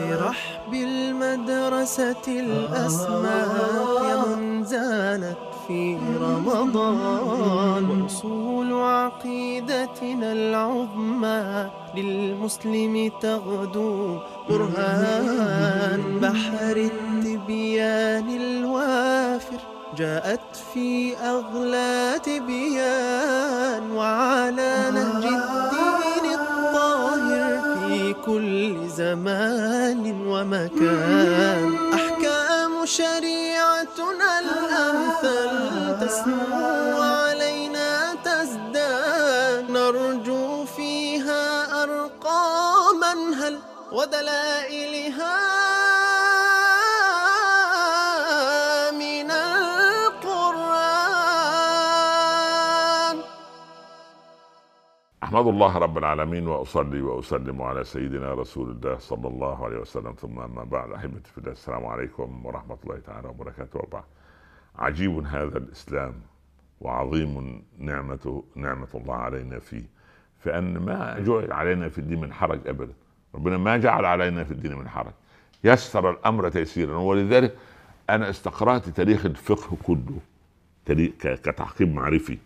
رحب المدرسة الأسماك زانت في رمضان وصول عقيدتنا العظمى للمسلم تغدو برهان بحر التبيان الوافر جاءت في أغلى تبيان وعلى نهج الدين كل زمان ومكان أحكام شريعتنا الأمثل تسمو علينا تزداد نرجو فيها أرقاما هل ودلائلها احمد الله رب العالمين واصلي واسلم على سيدنا رسول الله صلى الله عليه وسلم ثم اما بعد احبتي في الله السلام عليكم ورحمه الله تعالى وبركاته وبعد عجيب هذا الاسلام وعظيم نعمه نعمه الله علينا فيه فان ما جعل علينا في الدين من حرج ابدا ربنا ما جعل علينا في الدين من حرج يسر الامر تيسيرا ولذلك انا استقرات تاريخ الفقه كله كتعقيب معرفي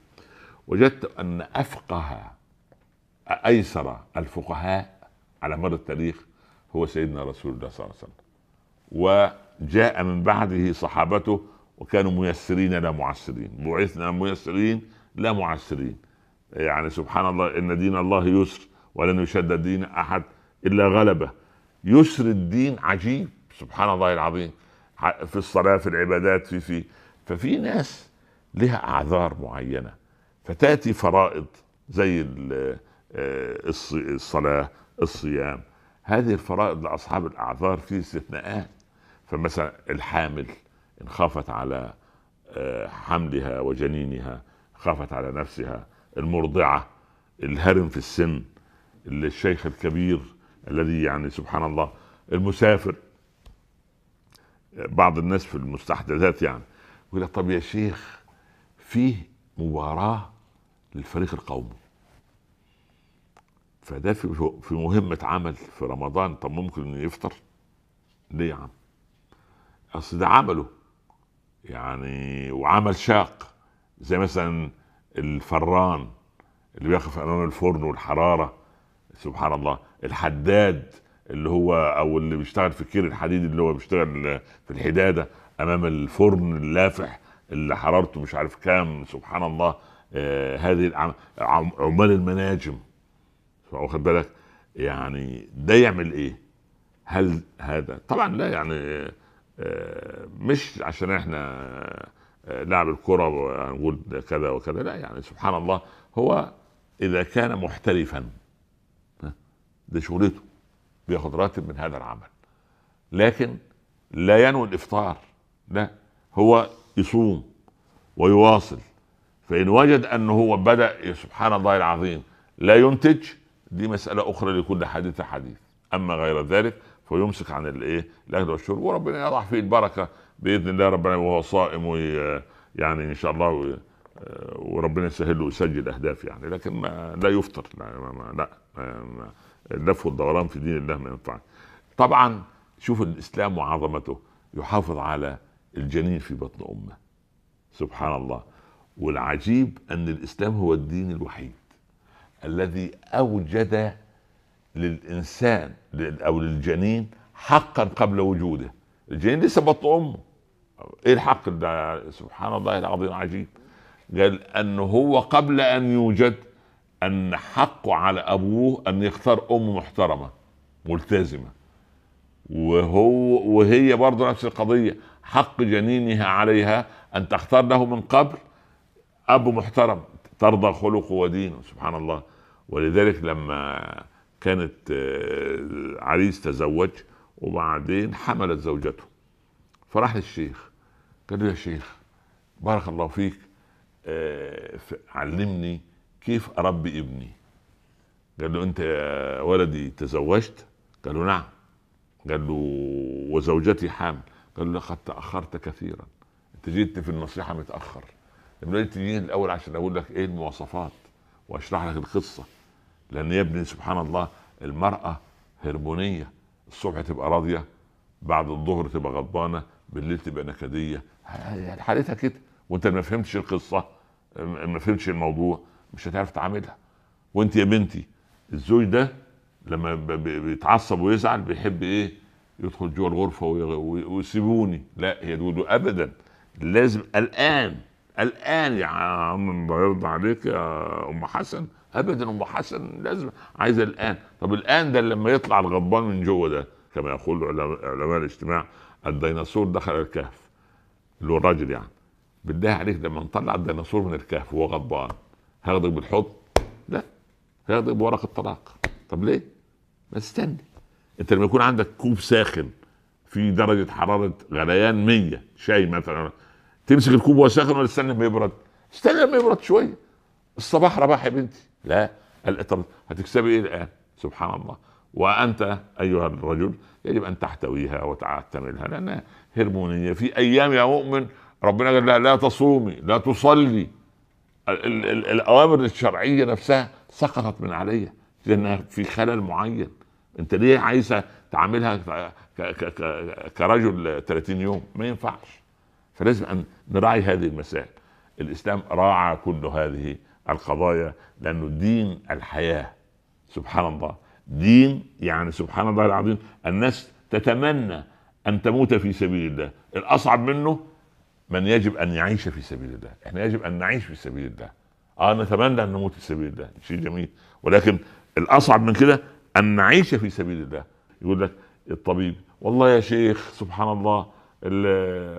وجدت ان افقه ايسر الفقهاء على مر التاريخ هو سيدنا رسول الله صلى الله عليه وسلم وجاء من بعده صحابته وكانوا ميسرين لا معسرين بعثنا ميسرين لا معسرين يعني سبحان الله ان دين الله يسر ولن يشد دين احد الا غلبه يسر الدين عجيب سبحان الله العظيم في الصلاه في العبادات في في ففي ناس لها اعذار معينه فتاتي فرائض زي آه، الصلاه الصيام هذه الفرائض لاصحاب الاعذار في استثناءات فمثلا الحامل ان خافت على آه، حملها وجنينها خافت على نفسها المرضعه الهرم في السن الشيخ الكبير الذي يعني سبحان الله المسافر بعض الناس في المستحدثات يعني يقول طب يا شيخ فيه مباراه للفريق القومي فده في في مهمه عمل في رمضان طب ممكن انه يفطر ليه يا عم اصل ده عمله يعني وعمل شاق زي مثلا الفران اللي بياخد في الفرن والحراره سبحان الله الحداد اللي هو او اللي بيشتغل في كير الحديد اللي هو بيشتغل في الحداده امام الفرن اللافح اللي حرارته مش عارف كام سبحان الله آه هذه عمال المناجم واخد بالك يعني ده يعمل ايه هل هذا طبعا لا يعني آه، مش عشان احنا آه، لاعب الكره ونقول كذا وكذا لا يعني سبحان الله هو اذا كان محترفا ده شغلته بياخد راتب من هذا العمل لكن لا ينوي الافطار لا هو يصوم ويواصل فان وجد انه هو بدا سبحان الله العظيم لا ينتج دي مساله اخرى لكل حديث حديث اما غير ذلك فيمسك عن الايه الاكل والشرب وربنا يضع فيه البركه باذن الله ربنا وهو صائم وي آه، يعني ان شاء الله آه، وربنا يسهل له ويسجل اهداف يعني لكن ما لا يفطر لا ما لا ما اللف والدوران في دين الله ما ينفعش طبعا شوف الاسلام وعظمته يحافظ على الجنين في بطن امه سبحان الله والعجيب ان الاسلام هو الدين الوحيد الذي اوجد للانسان او للجنين حقا قبل وجوده الجنين لسه بطن امه ايه الحق ده سبحان الله العظيم عجيب قال ان هو قبل ان يوجد ان حقه على ابوه ان يختار ام محترمه ملتزمه وهو وهي برضه نفس القضيه حق جنينها عليها ان تختار له من قبل اب محترم ترضى خلقه ودينه سبحان الله ولذلك لما كانت آه، عريس تزوج وبعدين حملت زوجته فراح للشيخ قال له يا شيخ بارك الله فيك آه، علمني كيف اربي ابني قال له انت يا ولدي تزوجت قال له نعم قال له وزوجتي حامل قال له لقد تاخرت كثيرا انت جيت في النصيحه متاخر لما جيت الاول عشان اقول لك ايه المواصفات واشرح لك القصه لان يا ابني سبحان الله المراه هرمونيه الصبح تبقى راضيه بعد الظهر تبقى غضبانه بالليل تبقى نكديه حالتها كده وانت ما فهمتش القصه ما فهمتش الموضوع مش هتعرف تعاملها وانت يا بنتي الزوج ده لما بيتعصب ويزعل بيحب ايه يدخل جوه الغرفه ويسيبوني لا هي تقول ابدا لازم الان الان يا عم الله يرضى عليك يا ام حسن ابدا ام حسن لازم عايز الان طب الان ده لما يطلع الغضبان من جوه ده كما يقول علماء الاجتماع الديناصور دخل الكهف اللي هو الراجل يعني بالله عليك لما نطلع الديناصور من الكهف وهو غضبان هياخدك بالحب لا هياخدك بورقه الطلاق طب ليه؟ ما استنى انت لما يكون عندك كوب ساخن في درجه حراره غليان 100 شاي مثلا تمسك الكوب وهو ساخن ولا تستنى ما يبرد؟ استنى ما يبرد شويه الصباح رباح يا بنتي لا قال طب هتكسبي ايه الان سبحان الله وانت ايها الرجل يجب ان تحتويها وتعتملها لانها هرمونيه في ايام يا مؤمن ربنا قال لها لا تصومي لا تصلي ال ال الاوامر الشرعيه نفسها سقطت من عليا لانها في خلل معين انت ليه عايزه تعاملها كرجل 30 يوم ما ينفعش فلازم ان نراعي هذه المسائل الاسلام راعى كل هذه القضايا لأنه دين الحياة سبحان الله دين يعني سبحان الله العظيم الناس تتمنى أن تموت في سبيل الله الأصعب منه من يجب أن يعيش في سبيل الله احنا يجب أن نعيش في سبيل الله اه نتمنى أن نموت في سبيل الله شيء جميل ولكن الأصعب من كده أن نعيش في سبيل الله يقول لك الطبيب والله يا شيخ سبحان الله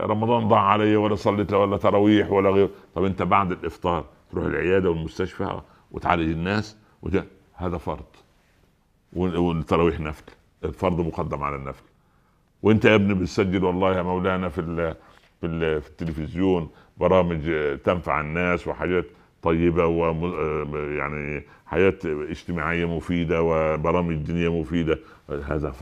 رمضان ضاع علي ولا صليت ولا تراويح ولا غيره طب انت بعد الافطار تروح العياده والمستشفى وتعالج الناس وده هذا فرض والتراويح نفل الفرض مقدم على النفل وانت يا ابني بتسجل والله يا مولانا في الـ في, الـ في التلفزيون برامج تنفع الناس وحاجات طيبه و يعني حياه اجتماعيه مفيده وبرامج دينيه مفيده هذا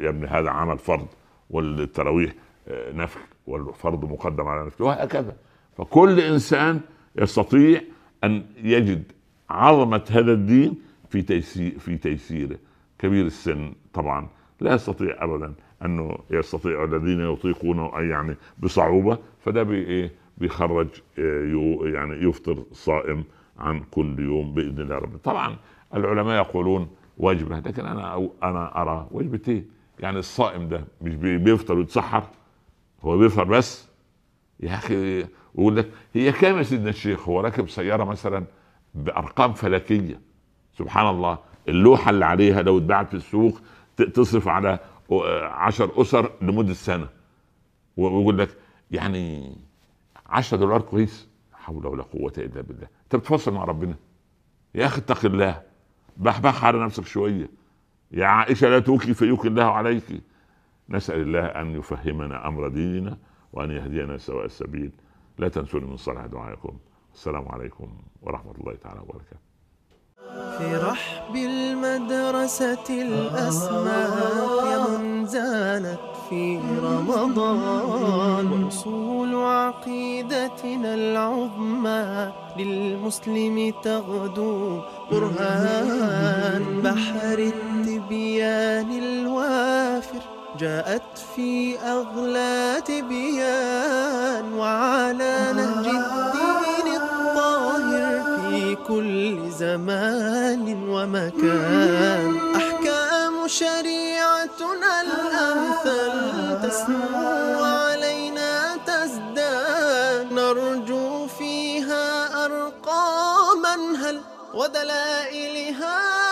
يا ابني هذا عمل فرض والتراويح نفل والفرض مقدم على نفل وهكذا فكل انسان يستطيع ان يجد عظمه هذا الدين في تيسير في تيسيره كبير السن طبعا لا يستطيع ابدا انه يستطيع الذين يطيقونه اي يعني بصعوبه فده بي ايه بيخرج إيه، يعني يفطر صائم عن كل يوم باذن الله رب طبعا العلماء يقولون وجبه لكن انا انا ارى وجبتين يعني الصائم ده مش بيفطر ويتسحر هو بيفطر بس يا اخي ويقول لك هي كام يا سيدنا الشيخ هو راكب سياره مثلا بارقام فلكيه سبحان الله اللوحه اللي عليها لو اتباعت في السوق تصرف على عشر اسر لمده سنه ويقول لك يعني 10 دولار كويس حول ولا قوه الا بالله انت بتفصل مع ربنا يا اخي اتق الله بحبح على نفسك شويه يا عائشه لا توكي فيوكي الله عليك نسال الله ان يفهمنا امر ديننا وان يهدينا سواء السبيل لا تنسوني من صالح دعائكم السلام عليكم ورحمة الله تعالى وبركاته في رحب المدرسة الأسماء زانت في رمضان أصول عقيدتنا العظمى للمسلم تغدو برهان بحر التبيان الواد جاءت في أغلى تبيان وعلى نهج الدين الطاهر في كل زمان ومكان أحكام شريعتنا الأمثل تسمو علينا تزداد نرجو فيها أرقاما هل ودلائلها